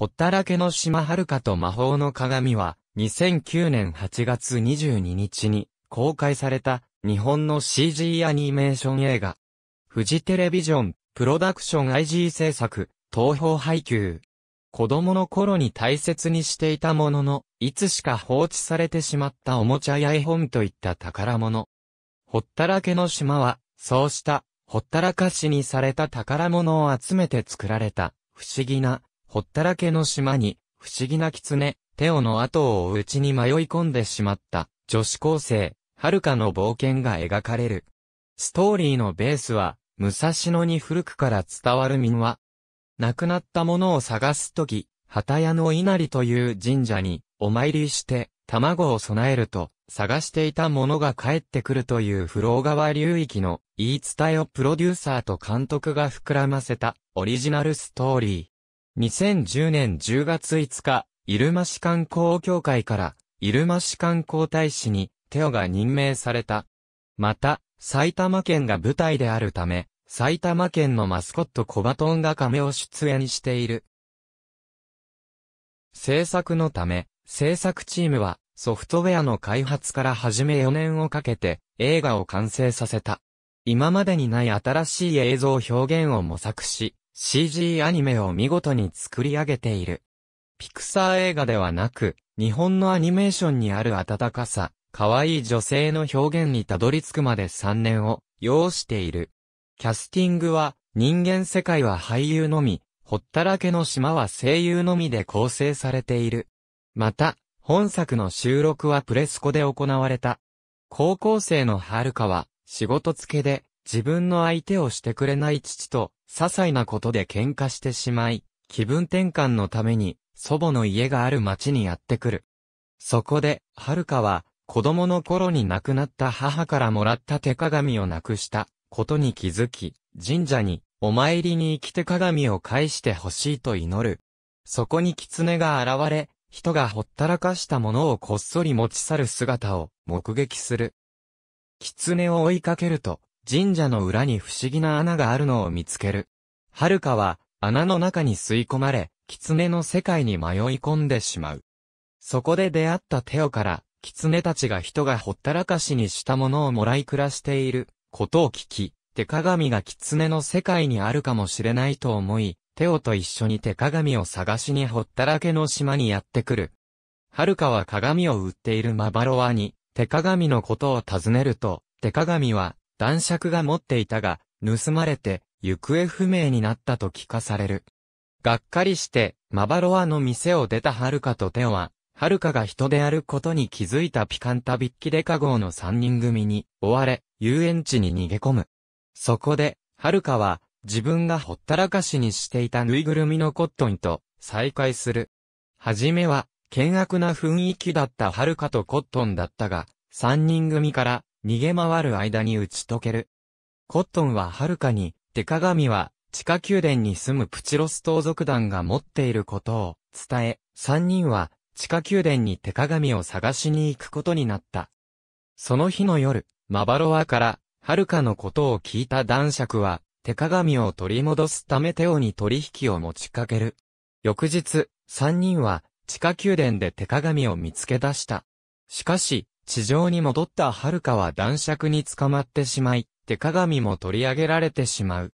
ほったらけの島遥かと魔法の鏡は、2009年8月22日に公開された日本の CG アニメーション映画。フジテレビジョン、プロダクション IG 制作、東方配給。子供の頃に大切にしていたものの、いつしか放置されてしまったおもちゃや絵本といった宝物。ほったらけの島は、そうした、ほったらかしにされた宝物を集めて作られた、不思議な、ほったらけの島に、不思議な狐、テオの後を追ううちに迷い込んでしまった、女子高生、はるかの冒険が描かれる。ストーリーのベースは、武蔵野に古くから伝わる民話。亡くなったものを探すとき、旗屋の稲荷という神社に、お参りして、卵を備えると、探していたものが帰ってくるという不老川流域の言い伝えをプロデューサーと監督が膨らませたオリジナルストーリー。2010年10月5日、入間市観光協会から、入間市観光大使に、テオが任命された。また、埼玉県が舞台であるため、埼玉県のマスコットコバトンが亀を出演している。制作のため、制作チームは、ソフトウェアの開発から始め4年をかけて、映画を完成させた。今までにない新しい映像表現を模索し、CG アニメを見事に作り上げている。ピクサー映画ではなく、日本のアニメーションにある温かさ、可愛い女性の表現にたどり着くまで3年を要している。キャスティングは、人間世界は俳優のみ、ほったらけの島は声優のみで構成されている。また、本作の収録はプレスコで行われた。高校生のはるかは、仕事付けで、自分の相手をしてくれない父と、些細なことで喧嘩してしまい、気分転換のために祖母の家がある町にやってくる。そこで、遥かは、子供の頃に亡くなった母からもらった手鏡をなくしたことに気づき、神社にお参りに行き手鏡を返してほしいと祈る。そこに狐が現れ、人がほったらかしたものをこっそり持ち去る姿を目撃する。狐を追いかけると、神社の裏に不思議な穴があるのを見つける。遥かは、穴の中に吸い込まれ、狐の世界に迷い込んでしまう。そこで出会ったテオから、狐たちが人がほったらかしにしたものをもらい暮らしている、ことを聞き、手鏡が狐の世界にあるかもしれないと思い、テオと一緒に手鏡を探しにほったらけの島にやってくる。はるかは鏡を売っているマバロワに、手鏡のことを尋ねると、手鏡は、男爵が持っていたが、盗まれて、行方不明になったと聞かされる。がっかりして、マバロアの店を出たハルカとテオは、ハルカが人であることに気づいたピカンタビッキデカ号の三人組に追われ、遊園地に逃げ込む。そこで、ハルカは、自分がほったらかしにしていたぬいぐるみのコットンと再会する。はじめは、険悪な雰囲気だったハルカとコットンだったが、三人組から逃げ回る間に打ち解ける。コットンははるかに、手鏡は、地下宮殿に住むプチロス盗賊団が持っていることを伝え、三人は地下宮殿に手鏡を探しに行くことになった。その日の夜、マバロアから、はるかのことを聞いた男爵は、手鏡を取り戻すためテオに取引を持ちかける。翌日、三人は、地下宮殿で手鏡を見つけ出した。しかし、地上に戻った遥は男爵に捕まってしまい、手鏡も取り上げられてしまう。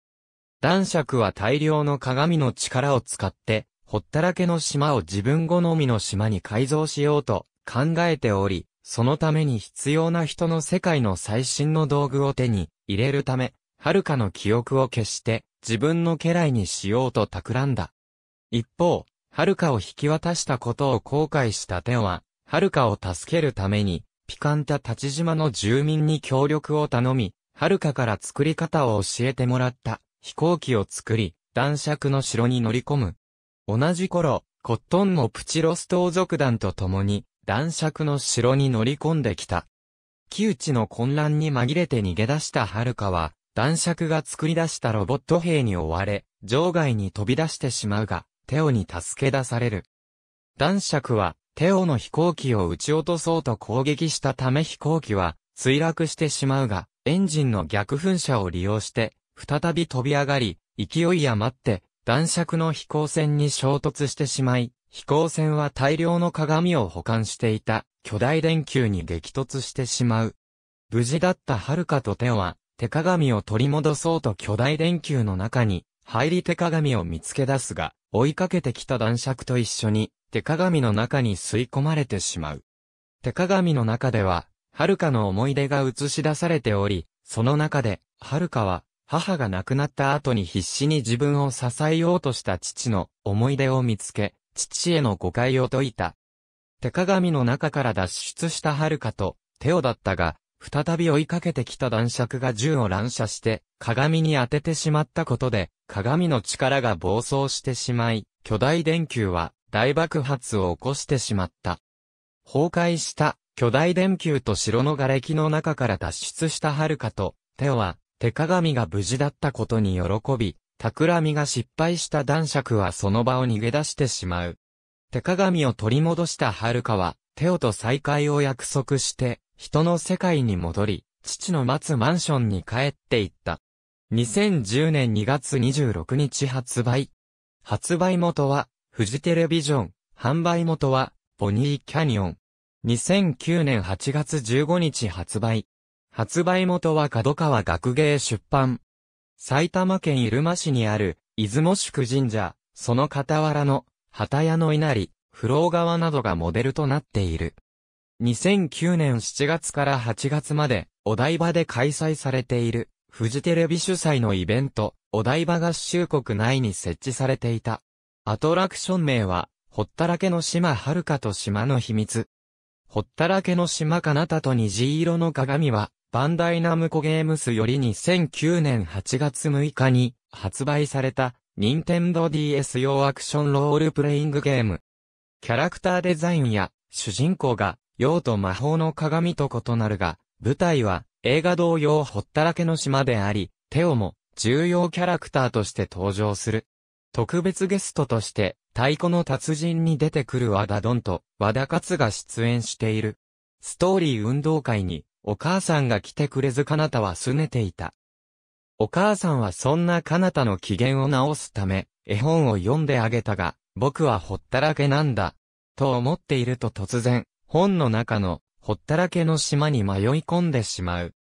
男爵は大量の鏡の力を使って、ほったらけの島を自分好みの島に改造しようと考えており、そのために必要な人の世界の最新の道具を手に入れるため、遥の記憶を消して自分の家来にしようと企んだ。一方、遥を引き渡したことを後悔した手は、遥を助けるためにピカンタ立島の住民に協力を頼み、遥かから作り方を教えてもらった飛行機を作り、男爵の城に乗り込む。同じ頃、コットンもプチロス盗族団と共に男爵の城に乗り込んできた。木内の混乱に紛れて逃げ出した遥は、男爵が作り出したロボット兵に追われ、場外に飛び出してしまうが、テオに助け出される。男爵は、テオの飛行機を撃ち落とそうと攻撃したため飛行機は墜落してしまうが、エンジンの逆噴射を利用して、再び飛び上がり、勢い余って、弾尺の飛行船に衝突してしまい、飛行船は大量の鏡を保管していた巨大電球に激突してしまう。無事だったハルカとテオは、手鏡を取り戻そうと巨大電球の中に入り手鏡を見つけ出すが、追いかけてきた男爵と一緒に、手鏡の中に吸い込まれてしまう。手鏡の中では、はるかの思い出が映し出されており、その中で、はるかは、母が亡くなった後に必死に自分を支えようとした父の思い出を見つけ、父への誤解を解いた。手鏡の中から脱出したはるかと、テオだったが、再び追いかけてきた男爵が銃を乱射して、鏡に当ててしまったことで、鏡の力が暴走してしまい、巨大電球は大爆発を起こしてしまった。崩壊した巨大電球と城の瓦礫の中から脱出した遥かと、テオは手鏡が無事だったことに喜び、企みが失敗した男爵はその場を逃げ出してしまう。手鏡を取り戻した遥かは、テオと再会を約束して、人の世界に戻り、父の待つマンションに帰っていった。2010年2月26日発売。発売元は、フジテレビジョン。販売元は、ボニーキャニオン。2009年8月15日発売。発売元は角川学芸出版。埼玉県入間市にある、出雲宿神社、その傍らの、旗屋の稲荷、不老川などがモデルとなっている。2009年7月から8月まで、お台場で開催されている、フジテレビ主催のイベント、お台場合衆国内に設置されていた。アトラクション名は、ほったらけの島はるかと島の秘密。ほったらけの島かなたと虹色の鏡は、バンダイナムコゲームスより2009年8月6日に発売された、任天堂 DS 用アクションロールプレイングゲーム。キャラクターデザインや主人公が用途魔法の鏡と異なるが、舞台は映画同様ほったらけの島であり、テオも重要キャラクターとして登場する。特別ゲストとして、太鼓の達人に出てくる和田ドンと和田勝が出演している。ストーリー運動会に、お母さんが来てくれずかなたは拗ねていた。お母さんはそんなかなたの機嫌を直すため、絵本を読んであげたが、僕はほったらけなんだ。と思っていると突然、本の中の、ほったらけの島に迷い込んでしまう。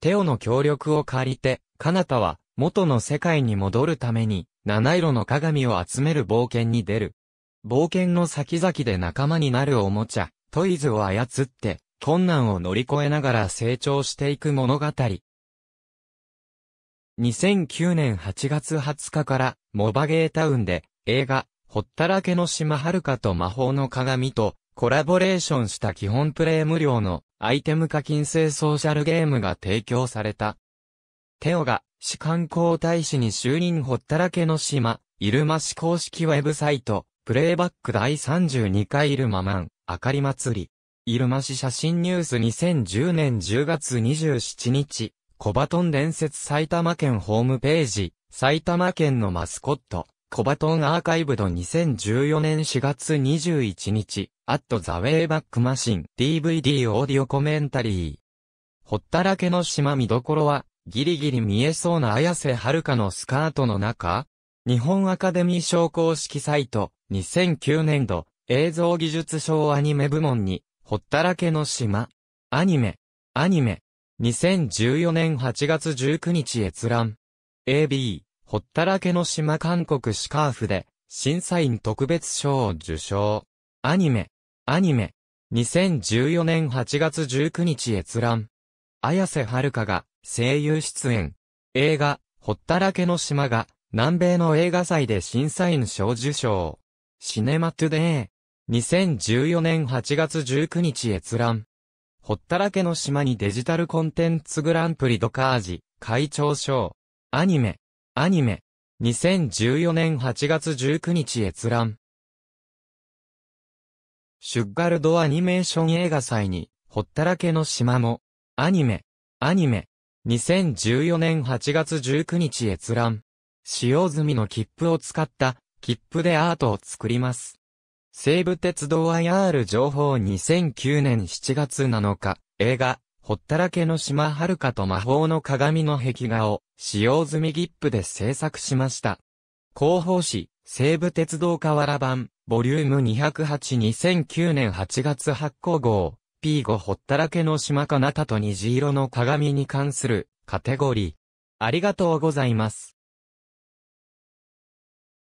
テオの協力を借りて、カナタは、元の世界に戻るために、七色の鏡を集める冒険に出る。冒険の先々で仲間になるおもちゃ、トイズを操って、困難を乗り越えながら成長していく物語。2009年8月20日からモバゲータウンで映画、ほったらけの島遥かと魔法の鏡とコラボレーションした基本プレイ無料のアイテム課金制ソーシャルゲームが提供された。テオが、士官光大使に就任ほったらけの島、イルマ市公式ウェブサイト、プレイバック第32回イルママン、あかり祭り。イルマ市写真ニュース2010年10月27日、コバトン伝説埼玉県ホームページ、埼玉県のマスコット。コバトンアーカイブド2014年4月21日、アットザウェイバックマシン DVD オーディオコメンタリー。ほったらけの島見どころは、ギリギリ見えそうな綾瀬はるかのスカートの中、日本アカデミー賞公式サイト、2009年度、映像技術賞アニメ部門に、ほったらけの島、アニメ、アニメ、2014年8月19日閲覧。AB ほったらけの島韓国シカーフで、審査員特別賞を受賞。アニメ、アニメ、2014年8月19日閲覧。綾瀬はるかが声優出演。映画、ほったらけの島が、南米の映画祭で審査員賞受賞。シネマトゥデイ。2014年8月19日閲覧。ほったらけの島にデジタルコンテンツグランプリドカージ、会長賞。アニメ、アニメ。2014年8月19日閲覧。シュッガルドアニメーション映画祭に、ほったらけの島も、アニメ、アニメ。2014年8月19日閲覧。使用済みの切符を使った、切符でアートを作ります。西武鉄道 IR 情報2009年7月7日、映画、ほったらけの島るかと魔法の鏡の壁画を、使用済みギップで制作しました。広報誌、西武鉄道河原版、ボリューム208-2009年8月発行号、P5 ほったらけの島かなたと虹色の鏡に関する、カテゴリー。ありがとうございます。